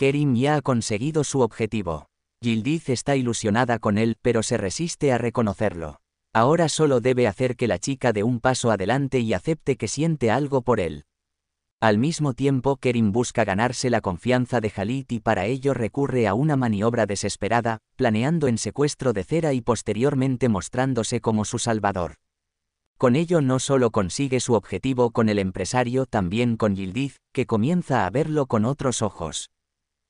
Kerim ya ha conseguido su objetivo. Gildiz está ilusionada con él, pero se resiste a reconocerlo. Ahora solo debe hacer que la chica dé un paso adelante y acepte que siente algo por él. Al mismo tiempo, Kerim busca ganarse la confianza de Halit y para ello recurre a una maniobra desesperada, planeando en secuestro de Cera y posteriormente mostrándose como su salvador. Con ello no solo consigue su objetivo con el empresario, también con Yildiz, que comienza a verlo con otros ojos.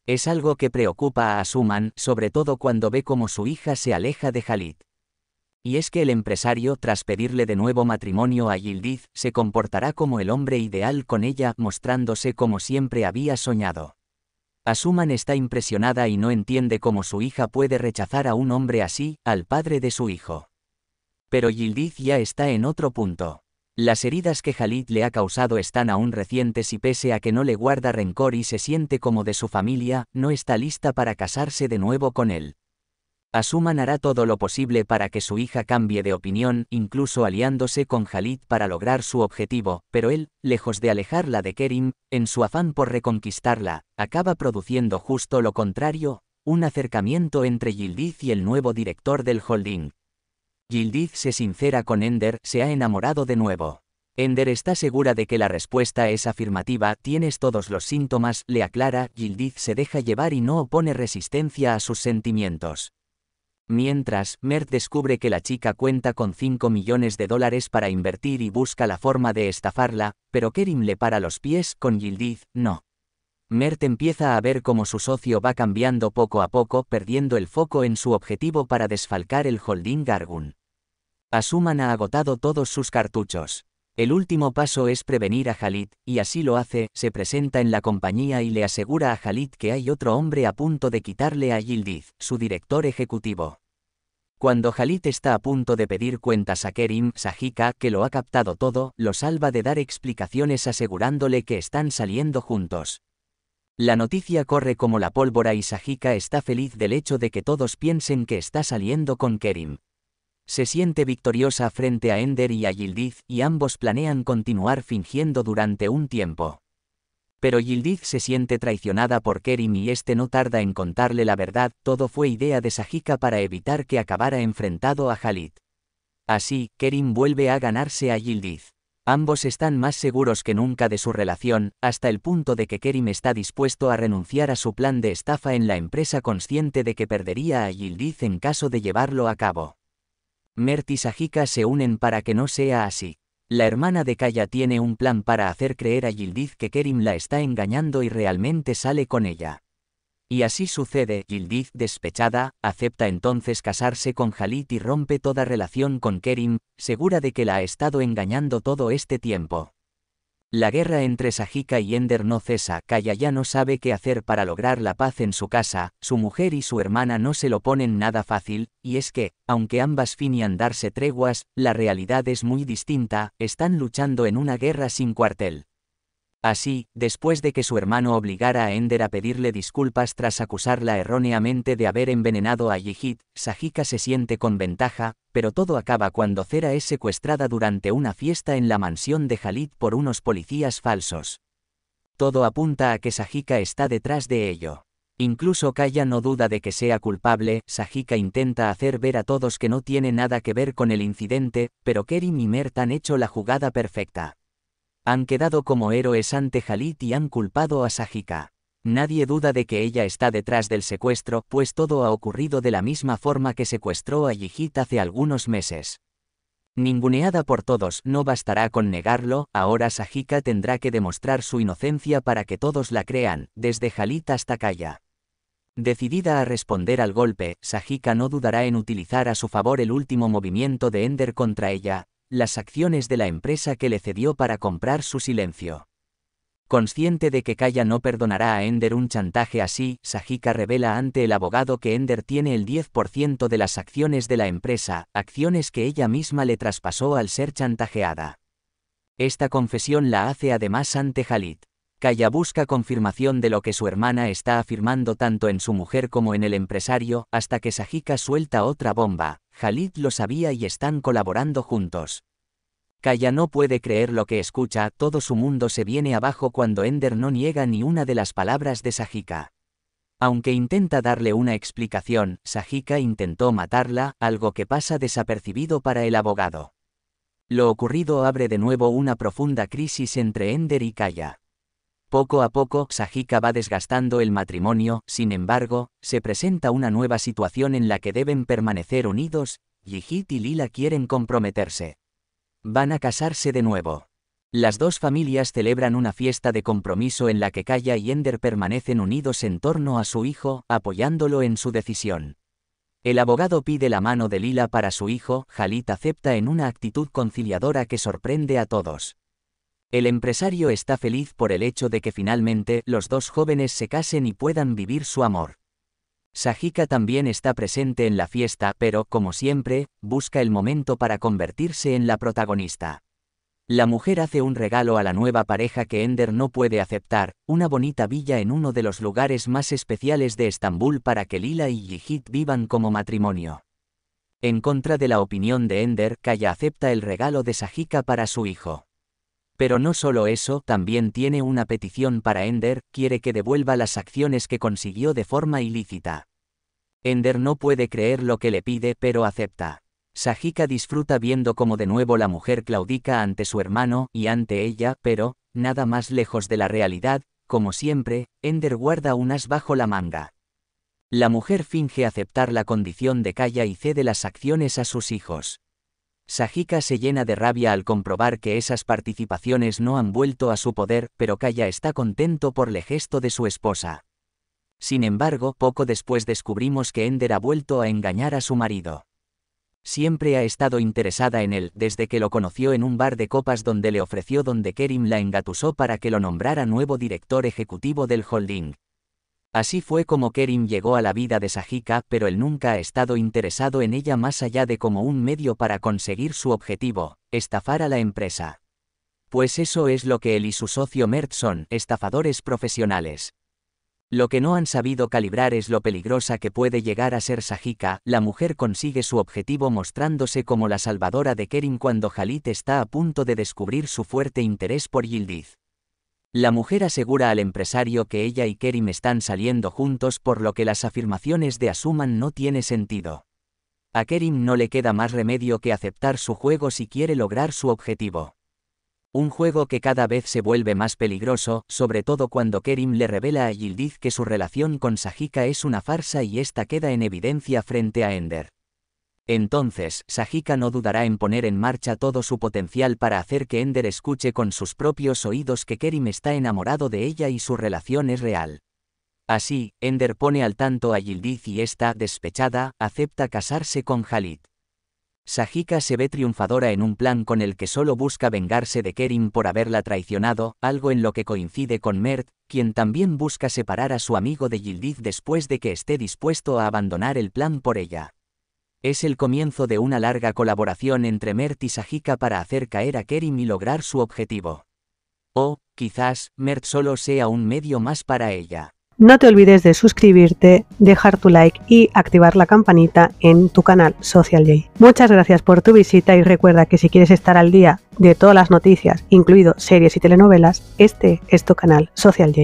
Es algo que preocupa a Asuman, sobre todo cuando ve cómo su hija se aleja de Jalid. Y es que el empresario, tras pedirle de nuevo matrimonio a Yildiz, se comportará como el hombre ideal con ella, mostrándose como siempre había soñado. Asuman está impresionada y no entiende cómo su hija puede rechazar a un hombre así, al padre de su hijo. Pero Yildiz ya está en otro punto. Las heridas que Jalid le ha causado están aún recientes y pese a que no le guarda rencor y se siente como de su familia, no está lista para casarse de nuevo con él. Asuman hará todo lo posible para que su hija cambie de opinión, incluso aliándose con Jalid para lograr su objetivo, pero él, lejos de alejarla de Kerim, en su afán por reconquistarla, acaba produciendo justo lo contrario, un acercamiento entre Yildiz y el nuevo director del holding, Gildiz se sincera con Ender, se ha enamorado de nuevo. Ender está segura de que la respuesta es afirmativa, tienes todos los síntomas, le aclara, Gildiz se deja llevar y no opone resistencia a sus sentimientos. Mientras, Mert descubre que la chica cuenta con 5 millones de dólares para invertir y busca la forma de estafarla, pero Kerim le para los pies, con Gildiz, no. Mert empieza a ver cómo su socio va cambiando poco a poco, perdiendo el foco en su objetivo para desfalcar el holding Gargun. Asuman ha agotado todos sus cartuchos. El último paso es prevenir a Halid, y así lo hace, se presenta en la compañía y le asegura a Halid que hay otro hombre a punto de quitarle a Yildiz, su director ejecutivo. Cuando Halid está a punto de pedir cuentas a Kerim, Sajika, que lo ha captado todo, lo salva de dar explicaciones asegurándole que están saliendo juntos. La noticia corre como la pólvora y Sajika está feliz del hecho de que todos piensen que está saliendo con Kerim se siente victoriosa frente a Ender y a Yildiz y ambos planean continuar fingiendo durante un tiempo. Pero Yildiz se siente traicionada por Kerim y este no tarda en contarle la verdad, todo fue idea de Sajika para evitar que acabara enfrentado a Halid. Así, Kerim vuelve a ganarse a Yildiz. Ambos están más seguros que nunca de su relación, hasta el punto de que Kerim está dispuesto a renunciar a su plan de estafa en la empresa consciente de que perdería a Yildiz en caso de llevarlo a cabo. Mert y Sajika se unen para que no sea así. La hermana de Kaya tiene un plan para hacer creer a Yildiz que Kerim la está engañando y realmente sale con ella. Y así sucede, Yildiz, despechada, acepta entonces casarse con Jalit y rompe toda relación con Kerim, segura de que la ha estado engañando todo este tiempo. La guerra entre Sajika y Ender no cesa, Kaya ya no sabe qué hacer para lograr la paz en su casa, su mujer y su hermana no se lo ponen nada fácil, y es que, aunque ambas finian darse treguas, la realidad es muy distinta, están luchando en una guerra sin cuartel. Así, después de que su hermano obligara a Ender a pedirle disculpas tras acusarla erróneamente de haber envenenado a Yihid, Sajika se siente con ventaja, pero todo acaba cuando Cera es secuestrada durante una fiesta en la mansión de Halid por unos policías falsos. Todo apunta a que Sajika está detrás de ello. Incluso Kaya no duda de que sea culpable, Sajika intenta hacer ver a todos que no tiene nada que ver con el incidente, pero Kerim y Mert han hecho la jugada perfecta. Han quedado como héroes ante Jalit y han culpado a Sajika. Nadie duda de que ella está detrás del secuestro, pues todo ha ocurrido de la misma forma que secuestró a Yigit hace algunos meses. Ninguneada por todos, no bastará con negarlo, ahora Sajika tendrá que demostrar su inocencia para que todos la crean, desde Jalit hasta Kaya. Decidida a responder al golpe, Sajika no dudará en utilizar a su favor el último movimiento de Ender contra ella, las acciones de la empresa que le cedió para comprar su silencio. Consciente de que Kaya no perdonará a Ender un chantaje así, Sajika revela ante el abogado que Ender tiene el 10% de las acciones de la empresa, acciones que ella misma le traspasó al ser chantajeada. Esta confesión la hace además ante Halit. Kaya busca confirmación de lo que su hermana está afirmando tanto en su mujer como en el empresario, hasta que Sajika suelta otra bomba. Jalid lo sabía y están colaborando juntos. Kaya no puede creer lo que escucha, todo su mundo se viene abajo cuando Ender no niega ni una de las palabras de Sajika. Aunque intenta darle una explicación, Sajika intentó matarla, algo que pasa desapercibido para el abogado. Lo ocurrido abre de nuevo una profunda crisis entre Ender y Kaya. Poco a poco, Sajika va desgastando el matrimonio, sin embargo, se presenta una nueva situación en la que deben permanecer unidos, Yigit y Lila quieren comprometerse. Van a casarse de nuevo. Las dos familias celebran una fiesta de compromiso en la que Kaya y Ender permanecen unidos en torno a su hijo, apoyándolo en su decisión. El abogado pide la mano de Lila para su hijo, Jalit acepta en una actitud conciliadora que sorprende a todos. El empresario está feliz por el hecho de que finalmente los dos jóvenes se casen y puedan vivir su amor. Sajika también está presente en la fiesta, pero, como siempre, busca el momento para convertirse en la protagonista. La mujer hace un regalo a la nueva pareja que Ender no puede aceptar, una bonita villa en uno de los lugares más especiales de Estambul para que Lila y Yihit vivan como matrimonio. En contra de la opinión de Ender, Kaya acepta el regalo de Sajika para su hijo. Pero no solo eso, también tiene una petición para Ender, quiere que devuelva las acciones que consiguió de forma ilícita. Ender no puede creer lo que le pide, pero acepta. Sajika disfruta viendo cómo de nuevo la mujer claudica ante su hermano y ante ella, pero, nada más lejos de la realidad, como siempre, Ender guarda un as bajo la manga. La mujer finge aceptar la condición de calla y cede las acciones a sus hijos. Sajika se llena de rabia al comprobar que esas participaciones no han vuelto a su poder, pero Kaya está contento por el gesto de su esposa. Sin embargo, poco después descubrimos que Ender ha vuelto a engañar a su marido. Siempre ha estado interesada en él desde que lo conoció en un bar de copas donde le ofreció donde Kerim la engatusó para que lo nombrara nuevo director ejecutivo del holding, Así fue como Kerim llegó a la vida de Sajika, pero él nunca ha estado interesado en ella más allá de como un medio para conseguir su objetivo, estafar a la empresa. Pues eso es lo que él y su socio Mert son, estafadores profesionales. Lo que no han sabido calibrar es lo peligrosa que puede llegar a ser Sajika, la mujer consigue su objetivo mostrándose como la salvadora de Kerim cuando Halit está a punto de descubrir su fuerte interés por Yildiz. La mujer asegura al empresario que ella y Kerim están saliendo juntos por lo que las afirmaciones de Asuman no tiene sentido. A Kerim no le queda más remedio que aceptar su juego si quiere lograr su objetivo. Un juego que cada vez se vuelve más peligroso, sobre todo cuando Kerim le revela a Yildiz que su relación con Sajika es una farsa y esta queda en evidencia frente a Ender. Entonces, Sajika no dudará en poner en marcha todo su potencial para hacer que Ender escuche con sus propios oídos que Kerim está enamorado de ella y su relación es real. Así, Ender pone al tanto a Yildiz y esta, despechada, acepta casarse con Halid. Sajika se ve triunfadora en un plan con el que solo busca vengarse de Kerim por haberla traicionado, algo en lo que coincide con Mert, quien también busca separar a su amigo de Yildiz después de que esté dispuesto a abandonar el plan por ella. Es el comienzo de una larga colaboración entre Mert y Sajika para hacer caer a Kerim y lograr su objetivo. O, quizás, Mert solo sea un medio más para ella. No te olvides de suscribirte, dejar tu like y activar la campanita en tu canal Social J. Muchas gracias por tu visita y recuerda que si quieres estar al día de todas las noticias, incluido series y telenovelas, este es tu canal Social J.